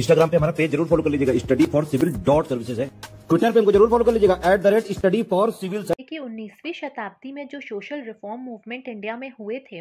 Instagram पे हमारा page जरूर फॉलो कर लीजिएगा study for civil dot services है ट्विटर पे हमको जरूर फॉलो कर लीजिएगा at the rate study for civil देखिए 19वीं शताब्दी में जो सोशल रिफॉर्म मूवमेंट इंडिया में हुए थे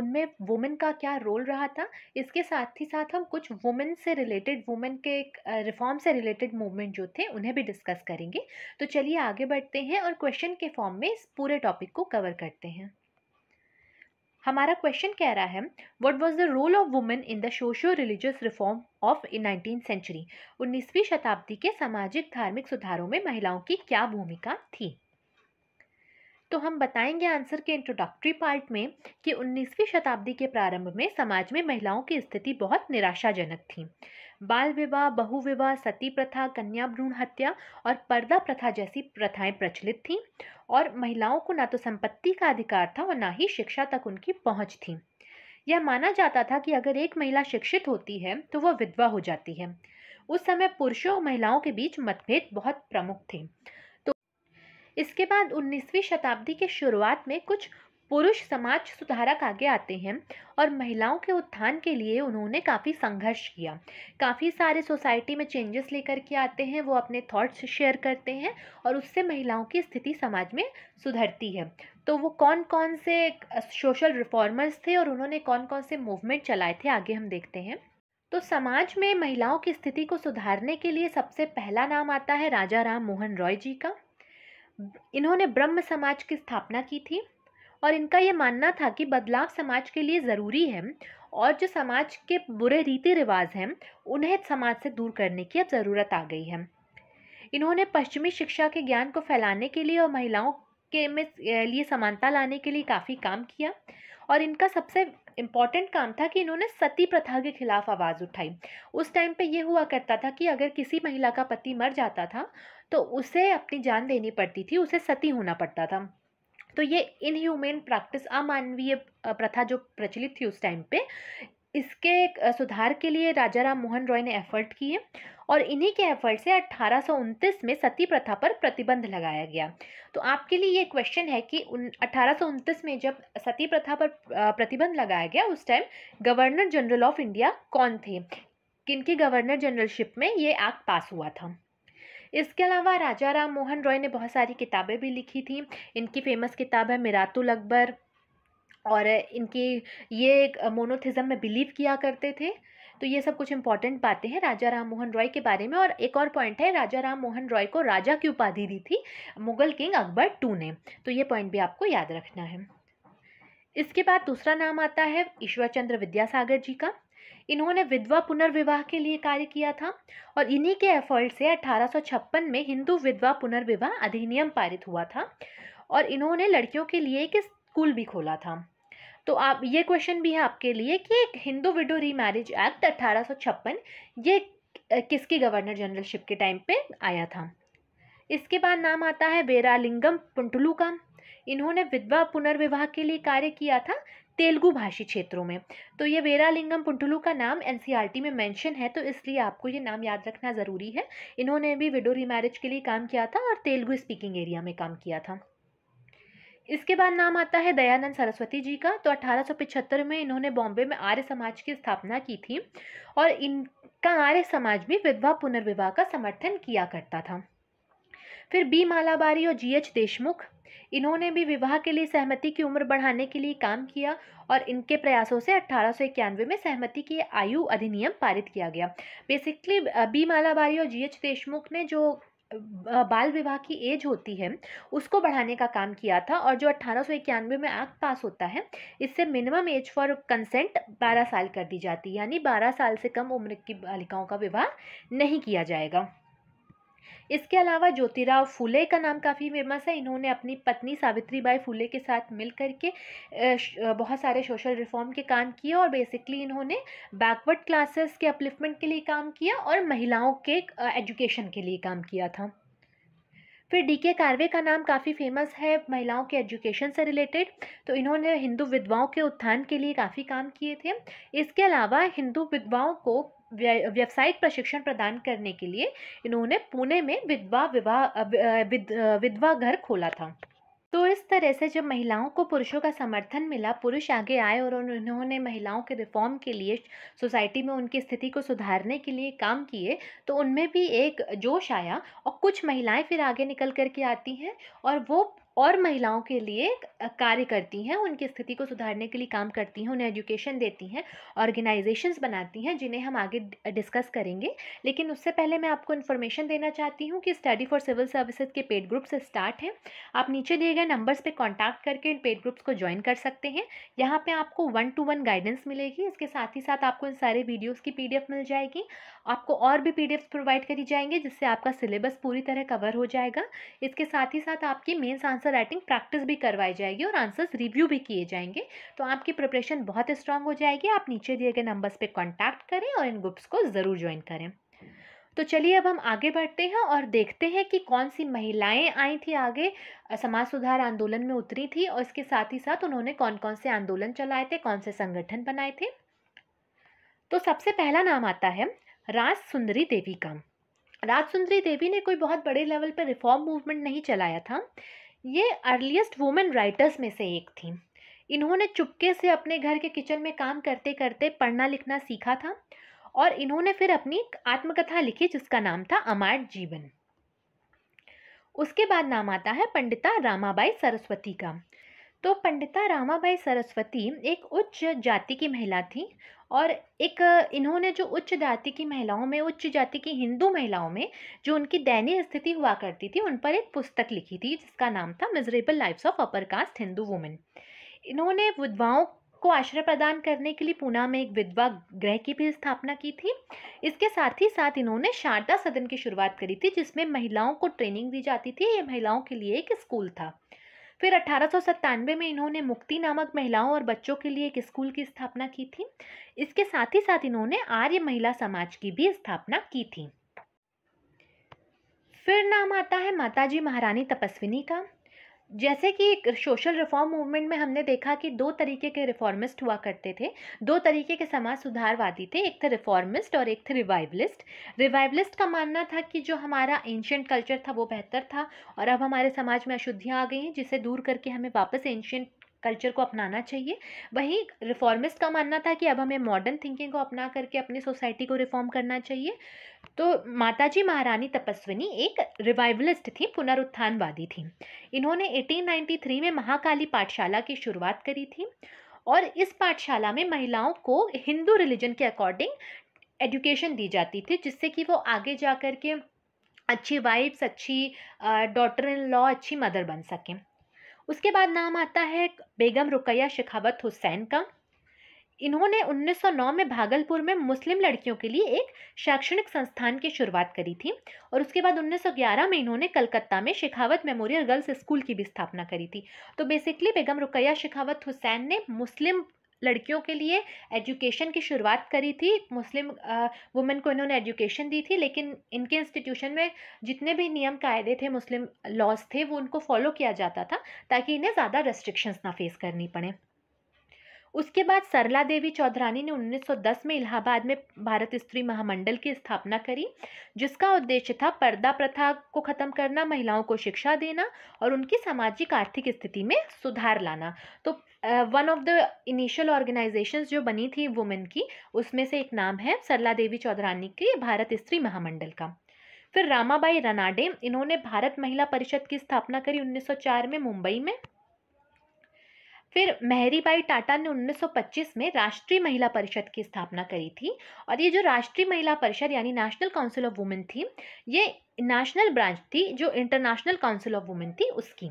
उनमें वुमेन का क्या रोल रहा था इसके साथ ही साथ हम कुछ वुमेन से रिलेटेड वुमेन के रिफॉर्म से रिलेटेड मूवमेंट जो थे उन्हें भी डिस्कस करेंगे तो चलिए आगे बढ़ते हैं और क्वेश्चन के फॉर्म में इस पूरे टॉपिक को कवर करते हैं हमारा क्वेश्चन कह रहा है what was the role of women in the socio religious reform of nineteen century उन्नीसवीं शताब्दी के सामाजिक धार्मिक सुधारों में महिलाओं की क्या भूमिका थी तो हम बताएंगे आंसर के इंट्रोडक्टरी पार्ट में कि 19वीं शताब्दी के प्रारंभ में समाज में महिलाओं की स्थिति बहुत निराशाजनक थी बाल विवाह बहु विवाह सती प्रथा कन्या भ्रूण हत्या और पर्दा प्रथा जैसी प्रथाएं प्रचलित थीं और महिलाओं को ना तो संपत्ति का अधिकार था और ना ही शिक्षा तक उनकी पहुंच थी यह माना जाता था कि अगर एक महिला शिक्षित होती है तो वह विधवा हो जाती है उस समय पुरुषों और महिलाओं के बीच मतभेद बहुत प्रमुख थे तो इसके बाद 19वीं शताब्दी के शुरुआत में कुछ पुरुष समाज सुधारक आगे आते हैं और महिलाओं के उत्थान के लिए उन्होंने काफ़ी संघर्ष किया काफ़ी सारे सोसाइटी में चेंजेस लेकर के आते हैं वो अपने थॉट्स शेयर करते हैं और उससे महिलाओं की स्थिति समाज में सुधरती है तो वो कौन कौन से सोशल रिफॉर्मर्स थे और उन्होंने कौन कौन से मूवमेंट चलाए थे आगे हम देखते हैं तो समाज में महिलाओं की स्थिति को सुधारने के लिए सबसे पहला नाम आता है राजा राम मोहन रॉय जी का इन्होंने ब्रह्म समाज की स्थापना की थी और इनका ये मानना था कि बदलाव समाज के लिए ज़रूरी है और जो समाज के बुरे रीति रिवाज हैं उन्हें समाज से दूर करने की अब ज़रूरत आ गई है इन्होंने पश्चिमी शिक्षा के ज्ञान को फैलाने के लिए और महिलाओं के में लिए समानता लाने के लिए काफ़ी काम किया और इनका सबसे इम्पॉर्टेंट काम था कि इन्होंने सती प्रथा के खिलाफ आवाज़ उठाई उस टाइम पे ये हुआ करता था कि अगर किसी महिला का पति मर जाता था तो उसे अपनी जान देनी पड़ती थी उसे सती होना पड़ता था तो ये इनह्यूमेन प्रैक्टिस अमानवीय प्रथा जो प्रचलित थी उस टाइम पे इसके सुधार के लिए राजा राम मोहन रॉय ने एफर्ट किए और इन्हीं के एफर्ट से अट्ठारह में सती प्रथा पर प्रतिबंध लगाया गया तो आपके लिए ये क्वेश्चन है कि अट्ठारह में जब सती प्रथा पर प्रतिबंध लगाया गया उस time governor general of India कौन थे किनकी गवर्नर जनरलशिप में ये एक्ट पास हुआ था इसके अलावा राजा राम मोहन रॉय ने बहुत सारी किताबें भी लिखी थी इनकी फ़ेमस किताब है मिरातुल अकबर और इनकी ये मोनोथिज़म में बिलीव किया करते थे तो ये सब कुछ इंपॉर्टेंट बातें हैं राजा राम मोहन रॉय के बारे में और एक और पॉइंट है राजा राम मोहन रॉय को राजा की उपाधि दी थी मुगल किंग अकबर टू ने तो ये पॉइंट भी आपको याद रखना है इसके बाद दूसरा नाम आता है ईश्वरचंद्र विद्यासागर जी का इन्होंने विधवा पुनर्विवाह के लिए कार्य किया था और इन्हीं के एफर्ट से अठारह में हिंदू विधवा पुनर्विवाह अधिनियम पारित हुआ था और इन्होंने लड़कियों के लिए एक स्कूल भी खोला था तो आप ये क्वेश्चन भी है आपके लिए कि एक हिंदू विडो रीमैरिज एक्ट अट्ठारह ये किसकी गवर्नर जनरलशिप के टाइम पे आया था इसके बाद नाम आता है बेरालिंगम पुंटलू का इन्होंने विधवा पुनर्विवाह के लिए कार्य किया था तेलुगु भाषी क्षेत्रों में तो ये वेरालिंगम पुंटुलू का नाम एन e में मैंशन है तो इसलिए आपको ये नाम याद रखना ज़रूरी है इन्होंने भी विडो रीमैरिज के लिए काम किया था और तेलुगु स्पीकिंग एरिया में काम किया था इसके बाद नाम आता है दयानंद सरस्वती जी का तो 1875 में इन्होंने बॉम्बे में आर्य समाज की स्थापना की थी और इनका आर्य समाज भी विधवा पुनर्विवाह का समर्थन किया करता था फिर बी मालाबारी और जी एच देशमुख इन्होंने भी विवाह के लिए सहमति की उम्र बढ़ाने के लिए काम किया और इनके प्रयासों से अट्ठारह में सहमति की आयु अधिनियम पारित किया गया बेसिकली बी मालाबारी और जी एच देशमुख ने जो बाल विवाह की एज होती है उसको बढ़ाने का काम किया था और जो अट्ठारह में एक्ट पास होता है इससे मिनिमम एज फॉर कंसेंट 12 साल कर दी जाती है यानी 12 साल से कम उम्र की बालिकाओं का विवाह नहीं किया जाएगा इसके अलावा ज्योतिराव फूले का नाम काफ़ी फेमस है इन्होंने अपनी पत्नी सावित्री बाई फूले के साथ मिल करके बहुत सारे सोशल रिफॉर्म के काम किए और बेसिकली इन्होंने बैकवर्ड क्लासेस के अपलिफ्टमेंट के लिए काम किया और महिलाओं के एजुकेशन के लिए काम किया था फिर डी के कार्वे का नाम काफ़ी फेमस है महिलाओं के एजुकेशन से रिलेटेड तो इन्होंने हिंदू विधवाओं के उत्थान के लिए काफ़ी काम किए थे इसके अलावा हिंदू विधवाओं को व्यावसायिक प्रशिक्षण प्रदान करने के लिए इन्होंने पुणे में विधवा विवाह विधवा घर खोला था तो इस तरह से जब महिलाओं को पुरुषों का समर्थन मिला पुरुष आगे आए और उन्होंने महिलाओं के रिफॉर्म के लिए सोसाइटी में उनकी स्थिति को सुधारने के लिए काम किए तो उनमें भी एक जोश आया और कुछ महिलाएं फिर आगे निकल करके आती हैं और वो और महिलाओं के लिए कार्य करती हैं उनकी स्थिति को सुधारने के लिए काम करती हैं उन्हें एजुकेशन देती हैं ऑर्गेनाइजेशंस बनाती हैं जिन्हें हम आगे डिस्कस करेंगे लेकिन उससे पहले मैं आपको इन्फॉर्मेशन देना चाहती हूँ कि स्टडी फॉर सिविल सर्विसेज के पेड ग्रुप्स स्टार्ट हैं आप नीचे दिए गए नंबर्स पर कॉन्टैक्ट करके इन पेड ग्रुप्स को ज्वाइन कर सकते हैं यहाँ पर आपको वन टू वन गाइडेंस मिलेगी इसके साथ ही साथ आपको इन सारे वीडियोज़ की पी मिल जाएगी आपको और भी पी प्रोवाइड करी जाएंगे जिससे आपका सिलेबस पूरी तरह कवर हो जाएगा इसके साथ ही साथ आपकी mains answer answer writing practice भी करवाई जाएगी और आंसर्स रिव्यू भी किए जाएंगे तो आपकी प्रिपरेशन बहुत स्ट्रांग हो जाएगी आप नीचे दिए गए नंबर्स पे कांटेक्ट करें और इन ग्रुप्स को ज़रूर ज्वाइन करें तो चलिए अब हम आगे बढ़ते हैं और देखते हैं कि कौन सी महिलाएं आई थी आगे समाज सुधार आंदोलन में उतरी थी और इसके साथ ही साथ उन्होंने कौन कौन से आंदोलन चलाए थे कौन से संगठन बनाए थे तो सबसे पहला नाम आता है राज सुंदरी देवी का राज सुंदरी देवी ने कोई बहुत बड़े लेवल पर रिफॉर्म मूवमेंट नहीं चलाया था ये अर्लीस्ट वुमेन राइटर्स में से एक थी इन्होंने चुपके से अपने घर के किचन में काम करते करते पढ़ना लिखना सीखा था और इन्होंने फिर अपनी आत्मकथा लिखी जिसका नाम था अमार जीवन उसके बाद नाम आता है पंडिता रामाबाई सरस्वती का तो पंडिता रामाबाई सरस्वती एक उच्च जाति की महिला थी और एक इन्होंने जो उच्च जाति की महिलाओं में उच्च जाति की हिंदू महिलाओं में जो उनकी दैनीय स्थिति हुआ करती थी उन पर एक पुस्तक लिखी थी जिसका नाम था miserable lifes of upper caste Hindu women इन्होंने विधवाओं को आश्रय प्रदान करने के लिए पूना में एक विधवा गृह की भी स्थापना की थी इसके साथ ही साथ इन्होंने शारदा सदन की शुरुआत करी थी जिसमें महिलाओं को ट्रेनिंग दी जाती थी ये महिलाओं के लिए एक स्कूल था फिर अठारह में इन्होंने मुक्ति नामक महिलाओं और बच्चों के लिए एक स्कूल की स्थापना की थी इसके साथ ही साथ इन्होंने आर्य महिला समाज की भी स्थापना की थी फिर नाम आता है माताजी महारानी तपस्विनी का जैसे कि सोशल रिफॉर्म मूवमेंट में हमने देखा कि दो तरीके के रिफॉर्मिस्ट हुआ करते थे दो तरीके के समाज सुधारवादी थे एक थे रिफॉर्मिस्ट और एक थे रिवाइवलिस्ट रिवाइवलिस्ट का मानना था कि जो हमारा एंशियंट कल्चर था वो बेहतर था और अब हमारे समाज में अशुद्धियाँ आ गई हैं जिसे दूर करके हमें वापस एंशियंट कल्चर को अपनाना चाहिए वहीं रिफॉर्मिस्ट का मानना था कि अब हमें मॉडर्न थिंकिंग को अपना करके अपनी सोसाइटी को रिफॉर्म करना चाहिए तो माताजी महारानी तपस्विनी एक रिवाइवलिस्ट थी पुनरुत्थानवादी थी इन्होंने 1893 में महाकाली पाठशाला की शुरुआत करी थी और इस पाठशाला में महिलाओं को हिंदू रिलीजन के अकॉर्डिंग एजुकेशन दी जाती थी जिससे कि वो आगे जा कर के अच्छी वाइफ्स अच्छी डॉटर इन लॉ अच्छी मदर बन सकें उसके बाद नाम आता है बेगम रुकैया शेखावत हुसैन का इन्होंने 1909 में भागलपुर में मुस्लिम लड़कियों के लिए एक शैक्षणिक संस्थान की शुरुआत करी थी और उसके बाद 1911 में इन्होंने कलकत्ता में शेखावत मेमोरियल गर्ल्स स्कूल की भी स्थापना करी थी तो बेसिकली बेगम रुकैया शेखावत हुसैन ने मुस्लिम लड़कियों के लिए एजुकेशन की शुरुआत करी थी मुस्लिम वुमेन को इन्होंने एजुकेशन दी थी लेकिन इनके इंस्टीट्यूशन में जितने भी नियम कायदे थे मुस्लिम लॉज थे वो उनको फॉलो किया जाता था ताकि इन्हें ज़्यादा रेस्ट्रिक्शंस ना फेस करनी पड़े उसके बाद सरला देवी चौधरानी ने 1910 में इलाहाबाद में भारत स्त्री महामंडल की स्थापना करी जिसका उद्देश्य था पर्दा प्रथा को ख़त्म करना महिलाओं को शिक्षा देना और उनकी सामाजिक आर्थिक स्थिति में सुधार लाना तो one of the initial organisation जो बनी थी वुमेन की उसमें से एक नाम है सरला देवी चौधरानी की भारत स्त्री महामंडल का फिर रामाबाई रनाडे इन्होंने भारत महिला परिषद की स्थापना करी 1904 में मुंबई में फिर मेहरीबाई टाटा ने 1925 में राष्ट्रीय महिला परिषद की स्थापना करी थी और ये जो राष्ट्रीय महिला परिषद यानी नेशनल काउंसिल ऑफ वुमेन थी ये नेशनल ब्रांच थी जो इंटरनेशनल काउंसिल ऑफ वुमेन थी उसकी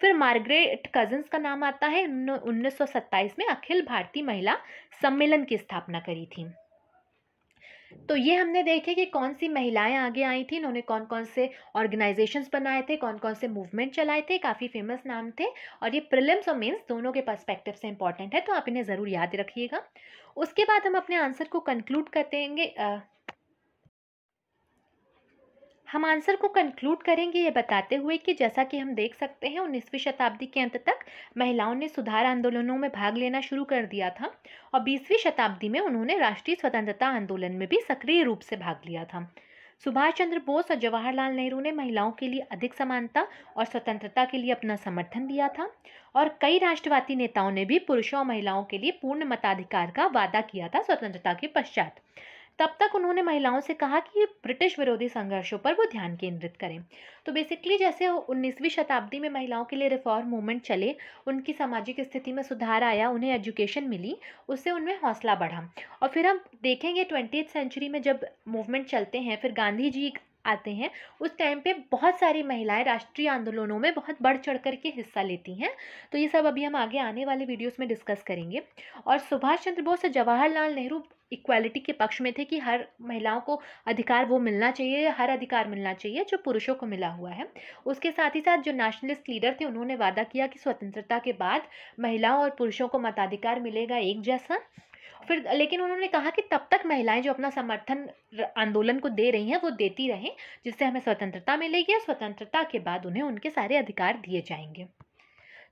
फिर मार्गरेट कजन्स का नाम आता है उन्नीस में अखिल भारतीय महिला सम्मेलन की स्थापना करी थी तो ये हमने देखे कि कौन सी महिलाएं आगे आई थी इन्होंने कौन कौन से ऑर्गेनाइजेशंस बनाए थे कौन कौन से मूवमेंट चलाए थे काफ़ी फेमस नाम थे और ये प्रिलिम्स और मेंस दोनों के पर्सपेक्टिव से इंपॉर्टेंट है तो आप इन्हें ज़रूर याद रखिएगा उसके बाद हम अपने आंसर को कंक्लूड करते हम आंसर को कंक्लूड करेंगे ये बताते हुए कि जैसा कि हम देख सकते हैं उन्नीसवीं शताब्दी के अंत तक महिलाओं ने सुधार आंदोलनों में भाग लेना शुरू कर दिया था और बीसवीं शताब्दी में उन्होंने राष्ट्रीय स्वतंत्रता आंदोलन में भी सक्रिय रूप से भाग लिया था सुभाष चंद्र बोस और जवाहरलाल नेहरू ने महिलाओं के लिए अधिक समानता और स्वतंत्रता के लिए अपना समर्थन दिया था और कई राष्ट्रवादी नेताओं ने भी पुरुषों और महिलाओं के लिए पूर्ण मताधिकार का वादा किया था स्वतंत्रता के पश्चात तब तक उन्होंने महिलाओं से कहा कि ब्रिटिश विरोधी संघर्षों पर वो ध्यान केंद्रित करें तो बेसिकली जैसे उन्नीसवीं शताब्दी में महिलाओं के लिए रिफॉर्म मूवमेंट चले उनकी सामाजिक स्थिति में सुधार आया उन्हें एजुकेशन मिली उससे उनमें हौसला बढ़ा और फिर हम देखेंगे ट्वेंटी सेंचुरी में जब मूवमेंट चलते हैं फिर गांधी जी आते हैं उस टाइम पे बहुत सारी महिलाएं राष्ट्रीय आंदोलनों में बहुत बढ़ चढ़ कर के हिस्सा लेती हैं तो ये सब अभी हम आगे आने वाले वीडियोस में डिस्कस करेंगे और सुभाष चंद्र बोस और जवाहरलाल नेहरू इक्वालिटी के पक्ष में थे कि हर महिलाओं को अधिकार वो मिलना चाहिए हर अधिकार मिलना चाहिए जो पुरुषों को मिला हुआ है उसके साथ ही साथ जो नेशनलिस्ट लीडर थे उन्होंने वादा किया कि स्वतंत्रता के बाद महिलाओं और पुरुषों को मताधिकार मिलेगा एक जैसा फिर लेकिन उन्होंने कहा कि तब तक महिलाएं जो अपना समर्थन आंदोलन को दे रही हैं वो देती रहें जिससे हमें स्वतंत्रता मिलेगी और स्वतंत्रता के बाद उन्हें उनके सारे अधिकार दिए जाएंगे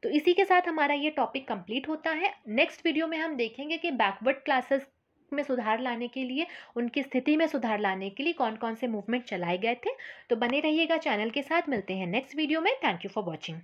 तो इसी के साथ हमारा ये टॉपिक कंप्लीट होता है नेक्स्ट वीडियो में हम देखेंगे कि बैकवर्ड क्लासेस में सुधार लाने के लिए उनकी स्थिति में सुधार लाने के लिए कौन कौन से मूवमेंट चलाए गए थे तो बने रहिएगा चैनल के साथ मिलते हैं नेक्स्ट वीडियो में थैंक यू फॉर वॉचिंग